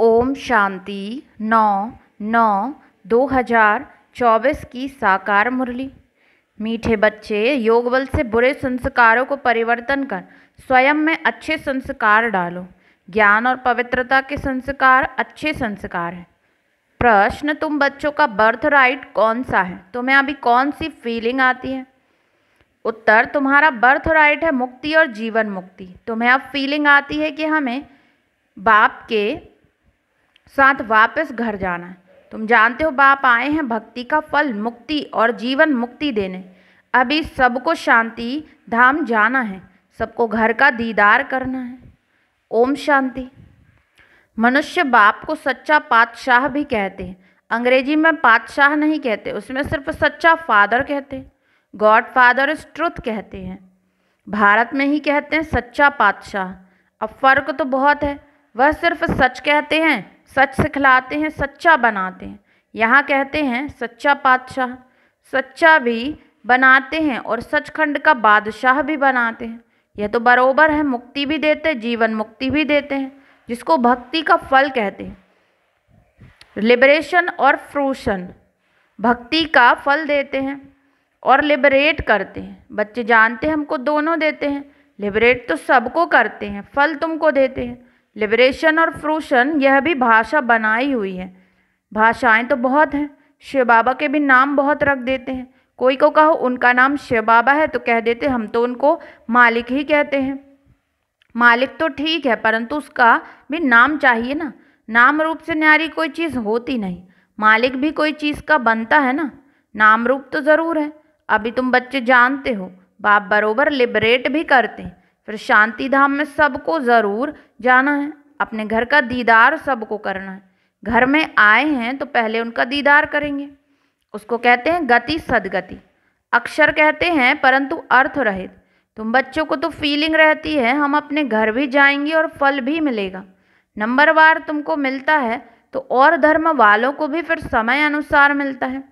ओम शांति नौ नौ दो हजार चौबीस की साकार मुरली मीठे बच्चे योग बल से बुरे संस्कारों को परिवर्तन कर स्वयं में अच्छे संस्कार डालो ज्ञान और पवित्रता के संस्कार अच्छे संस्कार हैं प्रश्न तुम बच्चों का बर्थ राइट कौन सा है तुम्हें अभी कौन सी फीलिंग आती है उत्तर तुम्हारा बर्थ राइट है मुक्ति और जीवन मुक्ति तुम्हें अब फीलिंग आती है कि हमें बाप के साथ वापस घर जाना है तुम जानते हो बाप आए हैं भक्ति का फल मुक्ति और जीवन मुक्ति देने अभी सबको शांति धाम जाना है सबको घर का दीदार करना है ओम शांति मनुष्य बाप को सच्चा पातशाह भी कहते हैं अंग्रेजी में पातशाह नहीं कहते उसमें सिर्फ सच्चा फादर कहते हैं गॉड फादर इस ट्रुथ कहते हैं भारत में ही कहते हैं सच्चा पातशाह अब फ़र्क तो बहुत है वह सिर्फ सच कहते हैं सच सिखलाते हैं सच्चा बनाते हैं यहाँ कहते हैं सच्चा पातशाह सच्चा भी बनाते हैं और सचखंड का बादशाह भी बनाते हैं यह तो बरोबर है मुक्ति भी देते हैं जीवन मुक्ति भी देते हैं जिसको भक्ति का फल कहते हैं लिबरेशन और फ्रूशन भक्ति का फल देते हैं और लिबरेट करते हैं बच्चे जानते हैं हमको दोनों देते हैं लिबरेट तो सबको करते हैं फल तुमको देते हैं लिबरेशन और फ्रूशन यह भी भाषा बनाई हुई है भाषाएं तो बहुत हैं शिव बाबा के भी नाम बहुत रख देते हैं कोई को कहो उनका नाम शिव बाबा है तो कह देते हम तो उनको मालिक ही कहते हैं मालिक तो ठीक है परंतु उसका भी नाम चाहिए ना नाम रूप से न्यारी कोई चीज़ होती नहीं मालिक भी कोई चीज़ का बनता है ना नाम रूप तो ज़रूर है अभी तुम बच्चे जानते हो बाप बरोबर लिबरेट भी करते हैं फिर शांति धाम में सबको ज़रूर जाना है अपने घर का दीदार सबको करना है घर में आए हैं तो पहले उनका दीदार करेंगे उसको कहते हैं गति सदगति अक्षर कहते हैं परंतु अर्थ रहित तुम बच्चों को तो फीलिंग रहती है हम अपने घर भी जाएंगे और फल भी मिलेगा नंबर वार तुमको मिलता है तो और धर्म वालों को भी फिर समय अनुसार मिलता है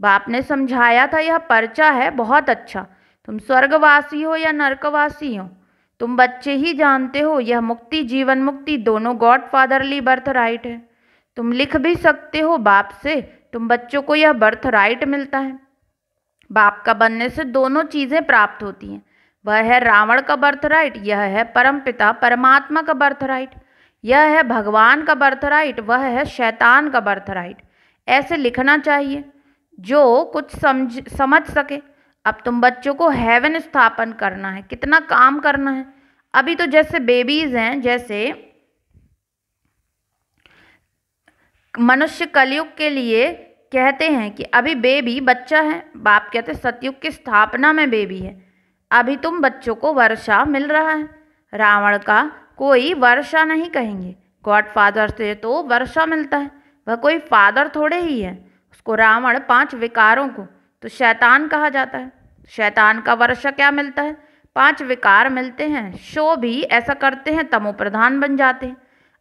बाप ने समझाया था यह पर्चा है बहुत अच्छा तुम स्वर्गवासी हो या नर्कवासी हो तुम बच्चे ही जानते हो यह मुक्ति जीवन मुक्ति दोनों गॉड फादरली बर्थ राइट है तुम लिख भी सकते हो बाप से तुम बच्चों को यह बर्थ राइट मिलता है बाप का बनने से दोनों चीज़ें प्राप्त होती हैं वह है रावण का बर्थ राइट यह है परम पिता परमात्मा का बर्थ राइट यह है भगवान का बर्थ राइट वह है शैतान का बर्थ राइट ऐसे लिखना चाहिए जो कुछ समझ समझ सके अब तुम बच्चों को हेवन स्थापन करना है कितना काम करना है अभी तो जैसे बेबीज हैं जैसे मनुष्य कलयुग के लिए कहते हैं कि अभी बेबी बच्चा है बाप कहते हैं सतयुग की स्थापना में बेबी है अभी तुम बच्चों को वर्षा मिल रहा है रावण का कोई वर्षा नहीं कहेंगे गॉड फादर से तो वर्षा मिलता है वह कोई फादर थोड़े ही है उसको रावण पांच विकारों को तो शैतान कहा जाता है शैतान का वर्षा क्या मिलता है पांच विकार मिलते हैं शो भी ऐसा करते हैं तमो प्रधान बन जाते हैं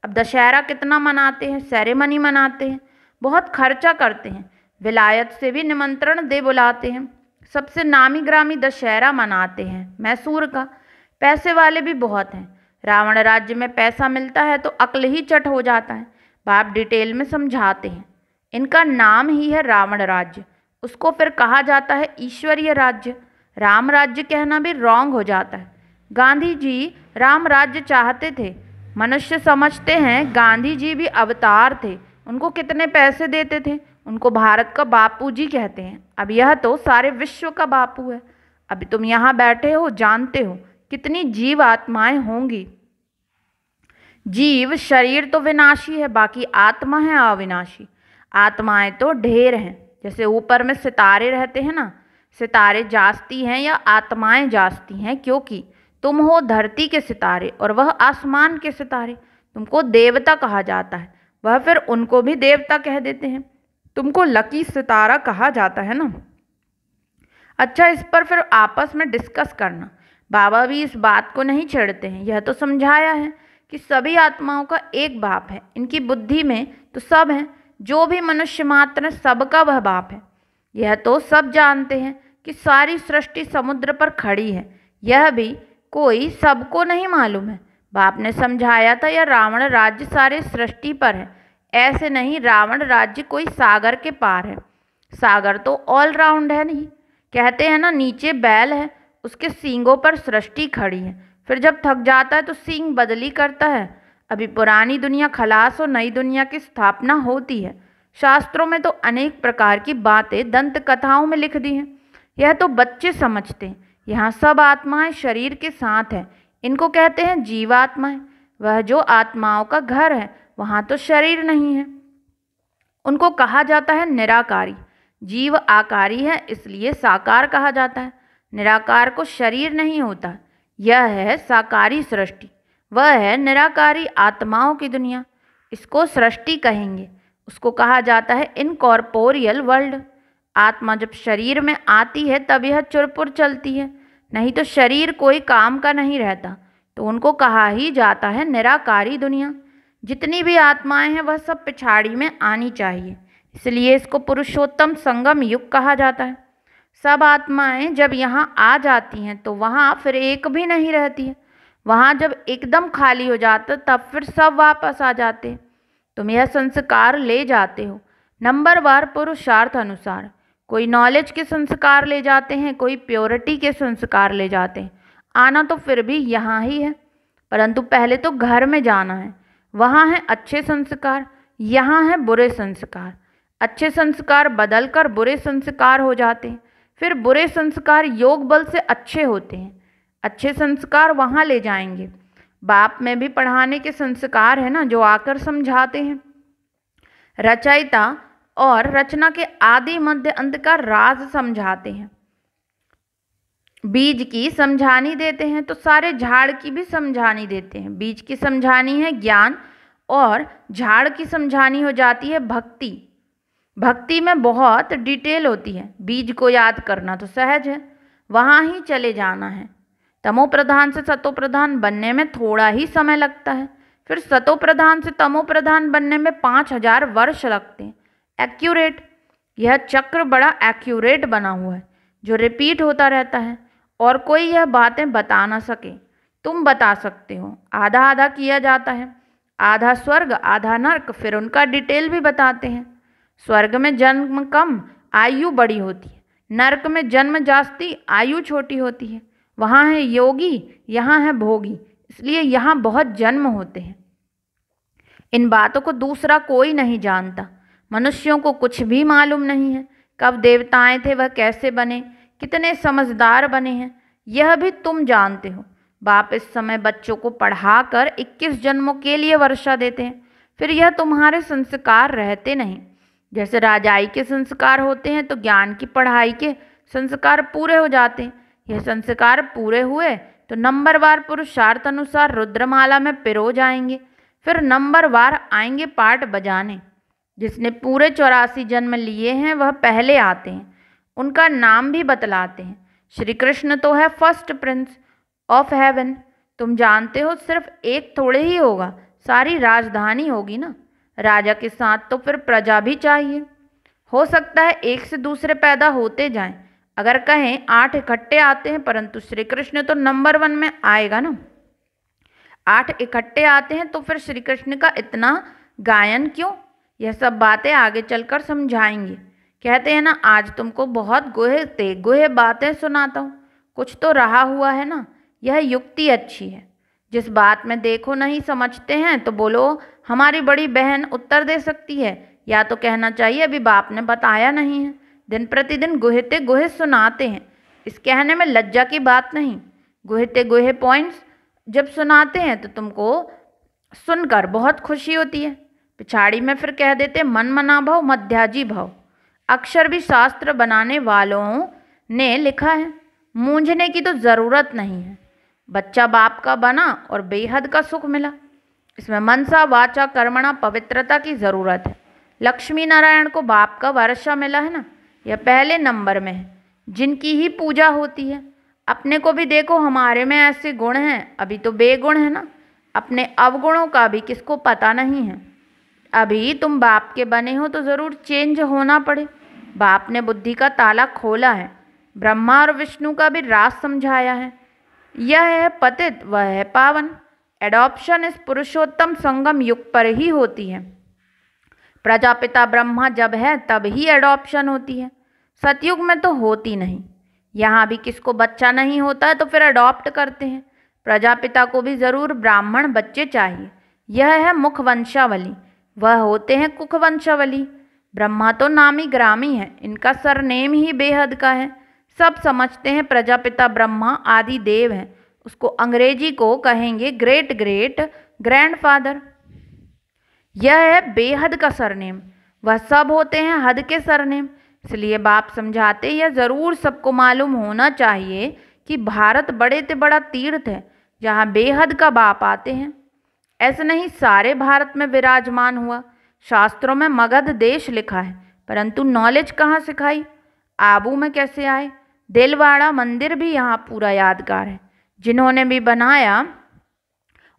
अब दशहरा कितना मनाते हैं सेरेमनी मनाते हैं बहुत खर्चा करते हैं विलायत से भी निमंत्रण दे बुलाते हैं सबसे नामी ग्रामी दशहरा मनाते हैं मैसूर का पैसे वाले भी बहुत हैं रावण राज्य में पैसा मिलता है तो अक्ल ही चट हो जाता है बाप डिटेल में समझाते हैं इनका नाम ही है रावण राज्य उसको फिर कहा जाता है ईश्वरीय राज्य राम राज्य कहना भी रॉन्ग हो जाता है गांधी जी राम राज्य चाहते थे मनुष्य समझते हैं गांधी जी भी अवतार थे उनको कितने पैसे देते थे उनको भारत का बापू जी कहते हैं अब यह तो सारे विश्व का बापू है अभी तुम यहाँ बैठे हो जानते हो कितनी जीव आत्माएं होंगी जीव शरीर तो विनाशी है बाकी आत्मा है अविनाशी आत्माएं तो ढेर हैं जैसे ऊपर में सितारे रहते हैं ना सितारे जास्ती हैं या आत्माएं जास्ती हैं क्योंकि तुम हो धरती के सितारे और वह आसमान के सितारे तुमको देवता कहा जाता है वह फिर उनको भी देवता कह देते हैं तुमको लकी सितारा कहा जाता है ना अच्छा इस पर फिर आपस में डिस्कस करना बाबा भी इस बात को नहीं छेड़ते हैं यह तो समझाया है कि सभी आत्माओं का एक बाप है इनकी बुद्धि में तो सब हैं जो भी मनुष्य मात्र सबका वह बाप है यह तो सब जानते हैं कि सारी सृष्टि समुद्र पर खड़ी है यह भी कोई सबको नहीं मालूम है बाप ने समझाया था यह रावण राज्य सारे सृष्टि पर है ऐसे नहीं रावण राज्य कोई सागर के पार है सागर तो ऑलराउंड है नहीं कहते हैं ना नीचे बैल है उसके सींगों पर सृष्टि खड़ी है फिर जब थक जाता है तो सींग बदली करता है अभी पुरानी दुनिया खलास और नई दुनिया की स्थापना होती है शास्त्रों में तो अनेक प्रकार की बातें दंत कथाओं में लिख दी हैं यह तो बच्चे समझते हैं यहाँ सब आत्माएं शरीर के साथ हैं इनको कहते हैं जीवात्माएं वह जो आत्माओं का घर है वहाँ तो शरीर नहीं है उनको कहा जाता है निराकारी जीव आकारी है इसलिए साकार कहा जाता है निराकार को शरीर नहीं होता यह है साकारी सृष्टि वह है निराकारी आत्माओं की दुनिया इसको सृष्टि कहेंगे उसको कहा जाता है इनकॉर्पोरियल वर्ल्ड आत्मा जब शरीर में आती है तब यह चुरपुर चलती है नहीं तो शरीर कोई काम का नहीं रहता तो उनको कहा ही जाता है निराकारी दुनिया जितनी भी आत्माएं हैं वह सब पिछाड़ी में आनी चाहिए इसलिए इसको पुरुषोत्तम संगम युग कहा जाता है सब आत्माएं जब यहाँ आ जाती हैं तो वहाँ फिर एक भी नहीं रहती है वहाँ जब एकदम खाली हो जाता तब फिर सब वापस आ जाते तुम यह संस्कार ले जाते हो नंबर बार पुरुषार्थ अनुसार कोई नॉलेज के संस्कार ले जाते हैं कोई प्योरिटी के संस्कार ले जाते हैं आना तो फिर भी यहाँ ही है परंतु पहले तो घर में जाना है वहाँ हैं अच्छे संस्कार यहाँ हैं बुरे संस्कार अच्छे संस्कार बदल कर बुरे संस्कार हो जाते हैं फिर बुरे संस्कार योग बल से अच्छे होते हैं अच्छे संस्कार वहाँ ले जाएंगे बाप में भी पढ़ाने के संस्कार है ना जो आकर समझाते हैं रचयिता और रचना के आदि मध्य अंत का राज समझाते हैं बीज की समझानी देते हैं तो सारे झाड़ की भी समझानी देते हैं बीज की समझानी है ज्ञान और झाड़ की समझानी हो जाती है भक्ति भक्ति में बहुत डिटेल होती है बीज को याद करना तो सहज है वहाँ ही चले जाना है तमो प्रधान से सतो प्रधान बनने में थोड़ा ही समय लगता है फिर सतो प्रधान से तमो प्रधान बनने में पाँच हजार वर्ष लगते हैं एक्यूरेट यह चक्र बड़ा एक्यूरेट बना हुआ है जो रिपीट होता रहता है और कोई यह बातें बता ना सके तुम बता सकते हो आधा आधा किया जाता है आधा स्वर्ग आधा नर्क फिर उनका डिटेल भी बताते हैं स्वर्ग में जन्म कम आयु बड़ी होती है नर्क में जन्म जास्ती आयु छोटी होती है वहाँ है योगी यहाँ है भोगी इसलिए यहाँ बहुत जन्म होते हैं इन बातों को दूसरा कोई नहीं जानता मनुष्यों को कुछ भी मालूम नहीं है कब देवताएं थे वह कैसे बने कितने समझदार बने हैं यह भी तुम जानते हो बाप इस समय बच्चों को पढ़ाकर 21 जन्मों के लिए वर्षा देते हैं फिर यह तुम्हारे संस्कार रहते नहीं जैसे राजाई के संस्कार होते हैं तो ज्ञान की पढ़ाई के संस्कार पूरे हो जाते हैं यह संस्कार पूरे हुए तो नंबरवार पुरुषार्थ अनुसार रुद्रमाला में पिरो जाएंगे फिर नंबरवार आएंगे पाठ बजाने जिसने पूरे चौरासी जन्म लिए हैं वह पहले आते हैं उनका नाम भी बतलाते हैं श्री कृष्ण तो है फर्स्ट प्रिंस ऑफ हेवन तुम जानते हो सिर्फ एक थोड़े ही होगा सारी राजधानी होगी ना राजा के साथ तो फिर प्रजा भी चाहिए हो सकता है एक से दूसरे पैदा होते जाएं अगर कहें आठ इकट्ठे आते हैं परंतु श्री कृष्ण तो नंबर वन में आएगा ना आठ इकट्ठे आते हैं तो फिर श्री कृष्ण का इतना गायन क्यों यह सब बातें आगे चलकर समझाएंगे कहते हैं ना आज तुमको बहुत गोहे ते गोहे बातें सुनाता हूँ कुछ तो रहा हुआ है ना यह युक्ति अच्छी है जिस बात में देखो नहीं समझते हैं तो बोलो हमारी बड़ी बहन उत्तर दे सकती है या तो कहना चाहिए अभी बाप ने बताया नहीं है दिन प्रतिदिन गुहेते गोहे सुनाते हैं इस कहने में लज्जा की बात नहीं गुहेते गोहे पॉइंट्स जब सुनाते हैं तो तुमको सुनकर बहुत खुशी होती है पिछाड़ी में फिर कह देते मन मना भाव मध्याजी भाव अक्षर भी शास्त्र बनाने वालों ने लिखा है मूंझने की तो ज़रूरत नहीं है बच्चा बाप का बना और बेहद का सुख मिला इसमें मनसा वाचा कर्मणा पवित्रता की ज़रूरत है लक्ष्मी नारायण को बाप का वर्षा मिला है ना या पहले नंबर में है जिनकी ही पूजा होती है अपने को भी देखो हमारे में ऐसे गुण हैं अभी तो बेगुण है ना अपने अवगुणों का भी किसको पता नहीं है अभी तुम बाप के बने हो तो ज़रूर चेंज होना पड़े बाप ने बुद्धि का ताला खोला है ब्रह्मा और विष्णु का भी राज समझाया है यह है पतित वह है पावन एडॉप्शन इस पुरुषोत्तम संगम युग पर ही होती है प्रजापिता ब्रह्मा जब है तब ही एडॉप्शन होती है सतयुग में तो होती नहीं यहाँ भी किसको बच्चा नहीं होता है तो फिर अडॉप्ट करते हैं प्रजापिता को भी ज़रूर ब्राह्मण बच्चे चाहिए यह है मुखवंशावली वह होते हैं कुखवंशावली ब्रह्मा तो नामी ग्रामी है इनका सरनेम ही बेहद का है सब समझते हैं प्रजापिता ब्रह्मा आदि देव हैं उसको अंग्रेजी को कहेंगे ग्रेट ग्रेट ग्रैंडफादर यह है बेहद का सरनेम वह सब होते हैं हद के सरनेम इसलिए बाप समझाते यह ज़रूर सबको मालूम होना चाहिए कि भारत बड़े से बड़ा तीर्थ है जहाँ बेहद का बाप आते हैं ऐसे नहीं सारे भारत में विराजमान हुआ शास्त्रों में मगध देश लिखा है परंतु नॉलेज कहाँ सिखाई आबू में कैसे आए दिलवाड़ा मंदिर भी यहाँ पूरा यादगार है जिन्होंने भी बनाया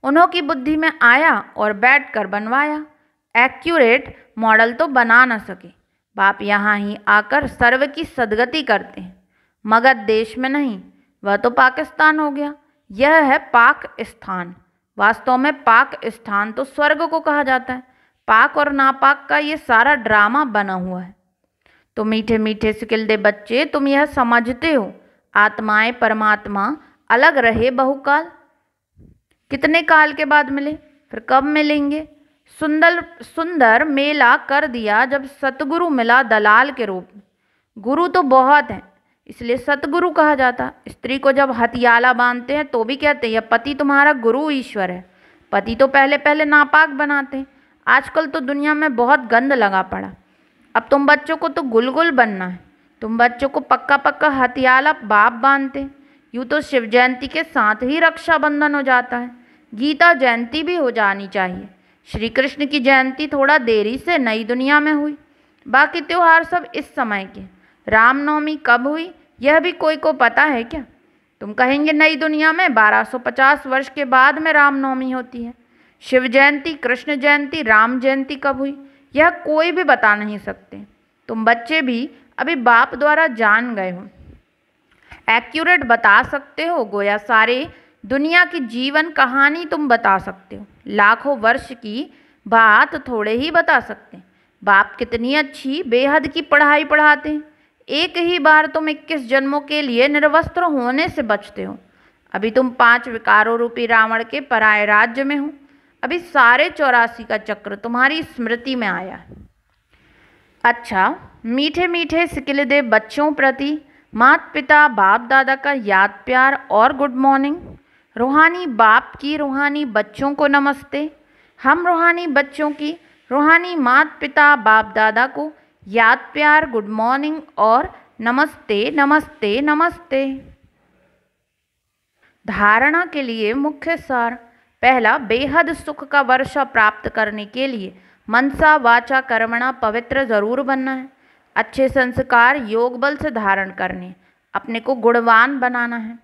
उन्हों की बुद्धि में आया और बैठ कर बनवाया एक्यूरेट मॉडल तो बना न सके बाप यहाँ ही आकर सर्व की सदगति करते हैं मगर देश में नहीं वह तो पाकिस्तान हो गया यह है पाक स्थान वास्तव में पाक स्थान तो स्वर्ग को कहा जाता है पाक और नापाक का ये सारा ड्रामा बना हुआ है तो मीठे मीठे सिकिलदे बच्चे तुम यह समझते हो आत्माएं परमात्मा अलग रहे बहुकाल कितने काल के बाद मिले फिर कब मिलेंगे सुंदर सुंदर मेला कर दिया जब सतगुरु मिला दलाल के रूप में गुरु तो बहुत हैं इसलिए सतगुरु कहा जाता स्त्री को जब हथियाला बांधते हैं तो भी कहते हैं यह पति तुम्हारा गुरु ईश्वर है पति तो पहले पहले नापाक बनाते हैं आजकल तो दुनिया में बहुत गंद लगा पड़ा अब तुम बच्चों को तो गुलगुल बनना है तुम बच्चों को पक्का पक्का हथियाला बाप बांधते यूँ तो शिव जयंती के साथ ही रक्षाबंधन हो जाता है गीता जयंती भी हो जानी चाहिए श्री कृष्ण की जयंती थोड़ा देरी से नई दुनिया में हुई बाकी त्यौहार सब इस समय के रामनवमी कब हुई यह भी कोई को पता है क्या तुम कहेंगे नई दुनिया में 1250 वर्ष के बाद में रामनवमी होती है शिव जयंती कृष्ण जयंती राम जयंती कब हुई यह कोई भी बता नहीं सकते तुम बच्चे भी अभी बाप द्वारा जान गए हो एक्यूरेट बता सकते हो गोया सारे दुनिया की जीवन कहानी तुम बता सकते हो लाखों वर्ष की बात थोड़े ही बता सकते हैं बाप कितनी अच्छी बेहद की पढ़ाई पढ़ाते हैं एक ही बार तुम इक्कीस जन्मों के लिए निर्वस्त्र होने से बचते हो अभी तुम पांच विकारों रूपी रावण के पराय राज्य में हो अभी सारे चौरासी का चक्र तुम्हारी स्मृति में आया है अच्छा मीठे मीठे सिकिलदे बच्चों प्रति मात पिता बाप दादा का याद प्यार और गुड मॉर्निंग रूहानी बाप की रूहानी बच्चों को नमस्ते हम रूहानी बच्चों की रूहानी मात पिता बाप दादा को याद प्यार गुड मॉर्निंग और नमस्ते नमस्ते नमस्ते धारणा के लिए मुख्य सार पहला बेहद सुख का वर्षा प्राप्त करने के लिए मनसा वाचा कर्मणा पवित्र जरूर बनना है अच्छे संस्कार योग बल से धारण करने अपने को गुणवान बनाना है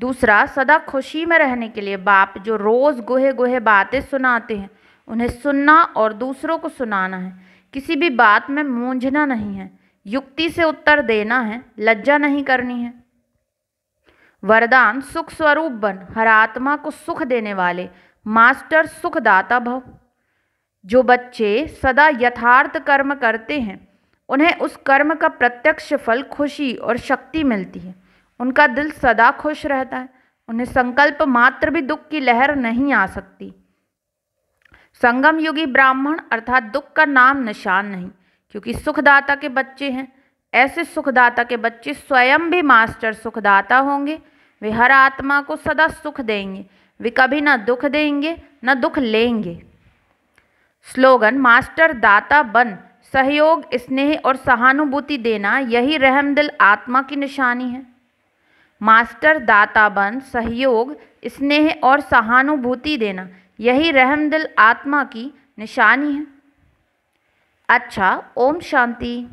दूसरा सदा खुशी में रहने के लिए बाप जो रोज़ गोहे गोहे बातें सुनाते हैं उन्हें सुनना और दूसरों को सुनाना है किसी भी बात में मूंझना नहीं है युक्ति से उत्तर देना है लज्जा नहीं करनी है वरदान सुख स्वरूप बन हर आत्मा को सुख देने वाले मास्टर सुखदाता भव जो बच्चे सदा यथार्थ कर्म करते हैं उन्हें उस कर्म का प्रत्यक्ष फल खुशी और शक्ति मिलती है उनका दिल सदा खुश रहता है उन्हें संकल्प मात्र भी दुख की लहर नहीं आ सकती संगम युगी ब्राह्मण अर्थात दुख का नाम निशान नहीं क्योंकि सुखदाता के बच्चे हैं ऐसे सुखदाता के बच्चे स्वयं भी मास्टर सुखदाता होंगे वे हर आत्मा को सदा सुख देंगे वे कभी ना दुख देंगे ना दुख लेंगे स्लोगन मास्टर दाता बन सहयोग स्नेह और सहानुभूति देना यही रहमदिल आत्मा की निशानी है मास्टर दाताबन सहयोग स्नेह और सहानुभूति देना यही रहमदिल आत्मा की निशानी है अच्छा ओम शांति